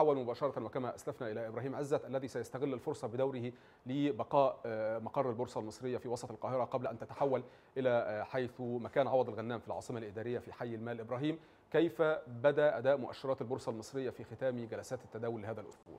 نتحول مباشره وكما اسلفنا الى ابراهيم عزت الذي سيستغل الفرصه بدوره لبقاء آه، مقر البورصه المصريه في وسط القاهره قبل ان تتحول الى آه، حيث مكان عوض الغنام في العاصمه الاداريه في حي المال ابراهيم كيف بدا اداء مؤشرات البورصه المصريه في ختام جلسات التداول لهذا الاسبوع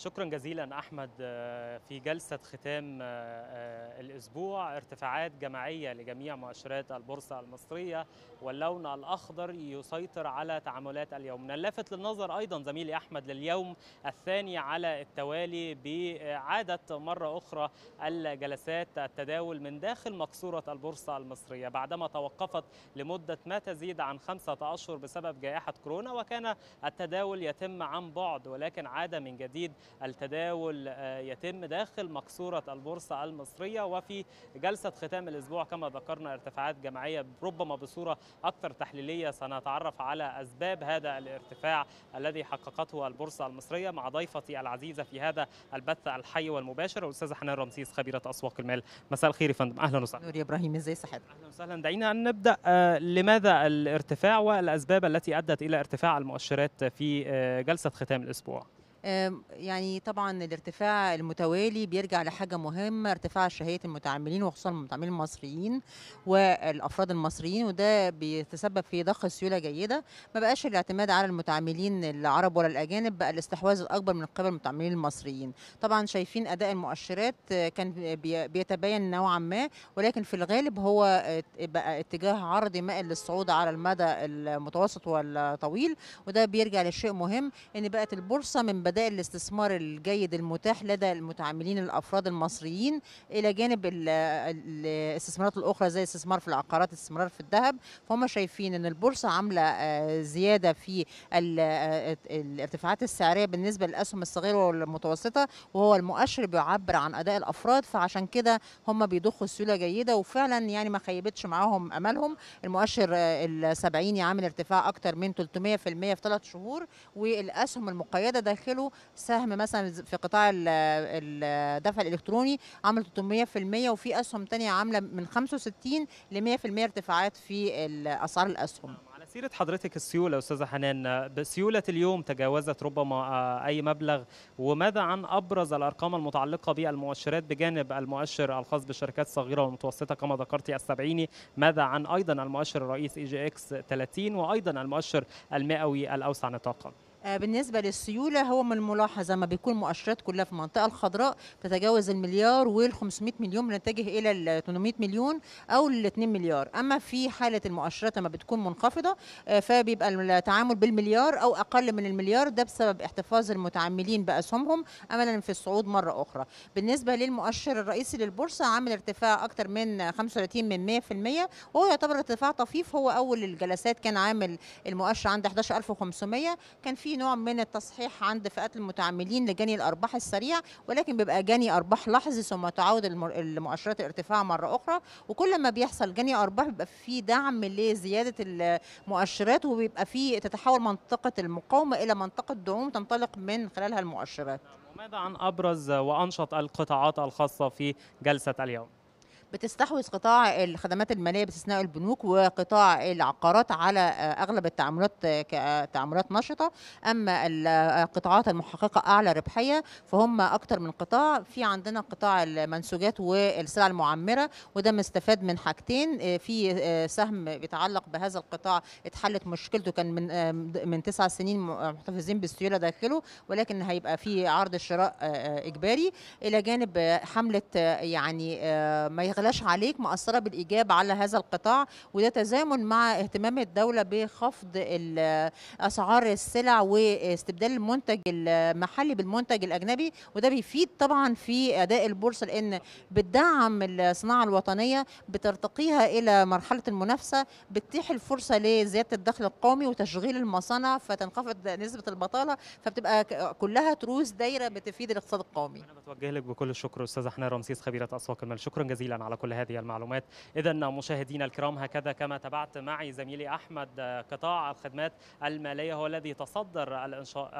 شكرا جزيلا احمد آه، في جلسه ختام آه، آه، الاسبوع ارتفاعات جماعيه لجميع مؤشرات البورصه المصريه واللون الاخضر يسيطر على تعاملات اليوم نلفت للنظر ايضا زميلي احمد لليوم الثاني على التوالي باعاده مره اخرى الجلسات التداول من داخل مقصوره البورصه المصريه بعدما توقفت لمده ما تزيد عن خمسه اشهر بسبب جائحه كورونا وكان التداول يتم عن بعد ولكن عاد من جديد التداول آه، يتم داخل مقصورة البورصة المصرية وفي جلسة ختام الأسبوع كما ذكرنا ارتفاعات جماعية ربما بصورة أكثر تحليلية سنتعرف على أسباب هذا الارتفاع الذي حققته البورصة المصرية مع ضيفتي العزيزة في هذا البث الحي والمباشر الأستاذة حنان رمسيس خبيرة أسواق المال مساء الخير يا فندم أهلا وسهلا نور إبراهيم إزاي صحيح أهلا وسهلا دعينا أن نبدأ آه، لماذا الارتفاع والأسباب التي أدت إلى ارتفاع المؤشرات في آه، جلسة ختام الأسبوع يعني طبعا الارتفاع المتوالي بيرجع لحاجه مهمه ارتفاع شهيه المتعاملين وخصوصا المتعاملين المصريين والافراد المصريين وده بيتسبب في ضخ سيوله جيده ما بقاش الاعتماد على المتعاملين العرب ولا الاجانب بقى الاستحواذ الاكبر من قبل المتعاملين المصريين طبعا شايفين اداء المؤشرات كان بيتباين نوعا ما ولكن في الغالب هو بقى اتجاه عرضي مائل للصعود على المدى المتوسط والطويل وده بيرجع لشيء مهم ان بقت البورصه من بدائل الاستثمار الجيد المتاح لدى المتعاملين الافراد المصريين الى جانب الاستثمارات الاخرى زي الاستثمار في العقارات الاستثمار في الذهب فهم شايفين ان البورصه عامله آه، زياده في آه، الارتفاعات السعريه بالنسبه للاسهم الصغيره والمتوسطه وهو المؤشر بيعبر عن اداء الافراد فعشان كده هم بيضخوا سيوله جيده وفعلا يعني ما خيبتش معاهم املهم المؤشر آه، ال 70 عامل ارتفاع اكثر من 300% في ثلاث شهور والاسهم المقيده داخله له سهم مثلا في قطاع الدفع الالكتروني عمل 300% وفي اسهم ثانيه عامله من 65 ل 100% ارتفاعات في اسعار الاسهم نعم، سيرة حضرتك السيولة أستاذة حنان سيولة اليوم تجاوزت ربما آه، أي مبلغ وماذا عن أبرز الأرقام المتعلقة بالمؤشرات بجانب المؤشر الخاص بالشركات الصغيرة والمتوسطة كما ذكرتي السبعيني ماذا عن أيضا المؤشر الرئيس إي جي إكس 30 وأيضا المؤشر المئوي الأوسع نطاقا آه، بالنسبة للسيولة هو من الملاحظة ما بيكون مؤشرات كلها في المنطقة الخضراء تتجاوز المليار وال500 مليون بنتجه إلى ال 800 مليون أو ال 2 مليار أما في حالة المؤشرات ما بتكون منخفضة آه، فبيبقى التعامل بالمليار أو أقل من المليار ده بسبب احتفاظ المتعاملين بأسهمهم أملا في الصعود مرة أخرى بالنسبة للمؤشر الرئيسي للبورصة عامل ارتفاع أكثر من 35 من 100% وهو يعتبر ارتفاع طفيف هو أول الجلسات كان عامل المؤشر عند 11500 كان في في نوع من التصحيح عند فئات المتعاملين لجني الارباح السريع ولكن بيبقى جني ارباح لحظي ثم تعود المؤشرات الارتفاع مره اخرى وكل ما بيحصل جني ارباح بيبقى في دعم لزياده المؤشرات وبيبقى في تتحول منطقه المقاومه الى منطقه دعوم تنطلق من خلالها المؤشرات ماذا عن ابرز وانشط القطاعات الخاصه في جلسه اليوم بتستحوذ قطاع الخدمات الماليه باستثناء البنوك وقطاع العقارات على اغلب التعاملات كتعاملات نشطه اما القطاعات المحققه اعلى ربحيه فهم اكثر من قطاع في عندنا قطاع المنسوجات والسلع المعمره وده مستفاد من حاجتين في سهم بيتعلق بهذا القطاع اتحلت مشكلته كان من من تسع سنين محتفظين بالسيوله داخله ولكن هيبقى في عرض شراء اجباري الى جانب حمله يعني ما تغلاش عليك مأثرة بالإيجاب على هذا القطاع وده تزامن مع اهتمام الدولة بخفض أسعار السلع واستبدال المنتج المحلي بالمنتج الأجنبي وده بيفيد طبعا في أداء البورصة لأن بتدعم الصناعة الوطنية بترتقيها إلى مرحلة المنافسة بتتيح الفرصة لزيادة الدخل القومي وتشغيل المصانع فتنخفض نسبة البطالة فبتبقى كلها تروس دايرة بتفيد الاقتصاد القومي أنا بتوجه لك بكل الشكر أستاذة حنان رمسيس خبيرة أسواق المال شكرا جزيلا على على كل هذه المعلومات إذا مشاهدينا الكرام هكذا كما تابعت معي زميلي أحمد قطاع الخدمات المالية هو الذي تصدر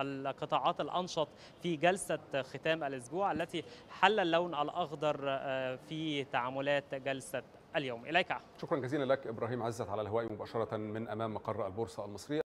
القطاعات الأنشط في جلسة ختام الأسبوع التي حل اللون الأخضر آه، في تعاملات جلسة اليوم إليك أحمد شكرا جزيلا لك إبراهيم عزت على الهواء مباشرة من أمام مقر البورصة المصرية